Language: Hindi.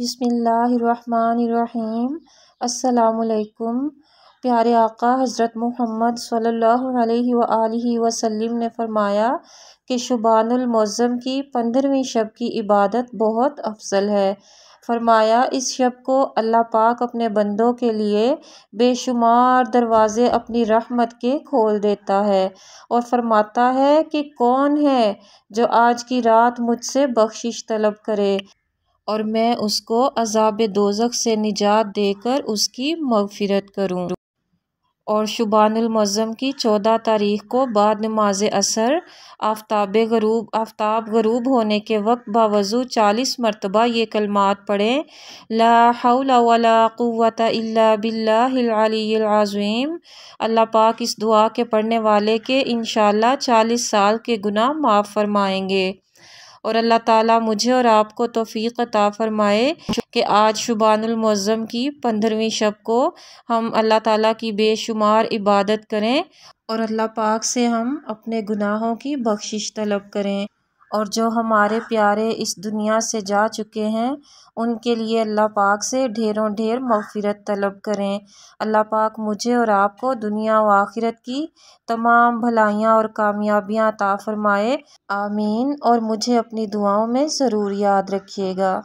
बिसमीम् अल्लाम प्यारे आका हज़रत मोहम्मद सल्लल्लाहु अलैहि वसल्लम ने फरमाया कि शुबानमज़म की पंद्रहवीं शब की इबादत बहुत अफजल है फरमाया इस शब को अल्लाह पाक अपने बंदों के लिए बेशुमार दरवाज़े अपनी रहमत के खोल देता है और फरमाता है कि कौन है जो आज की रात मुझसे बख्शिश तलब करे और मैं उसको अजाब दोजक से निजात देकर उसकी मगफिरत करूँ और शुबानमज़म की चौदह तारीख को बाद नमाज असर आफ्ताब गरूब आफ्ताब गरूब होने के वक्त बावजू चालीस मरतबा ये कलमात पढ़ें लाउलावत बिल्लाज़ीम अल्लाह पाक इस दुआ के पढ़ने वाले के इन चालीस साल के गुना माफ़ फरमाएँगे और अल्लाह ताला मुझे और आपको तोफ़ी अता फ़रमाए कि आज शुबानमज़म की पंद्रहवीं शब को हम अल्लाह ताला की बेशुमार इबादत करें और अल्लाह पाक से हम अपने गुनाहों की बख्शिश तलब करें और जो हमारे प्यारे इस दुनिया से जा चुके हैं उनके लिए अल्लाह पाक से ढेरों ढेर मगफ़िरत तलब करें अल्लाह पाक मुझे और आपको दुनिया व आखिरत की तमाम भलाइयाँ और कामयाबियाँ ताफरमाए आमीन और मुझे अपनी दुआओं में ज़रूर याद रखिएगा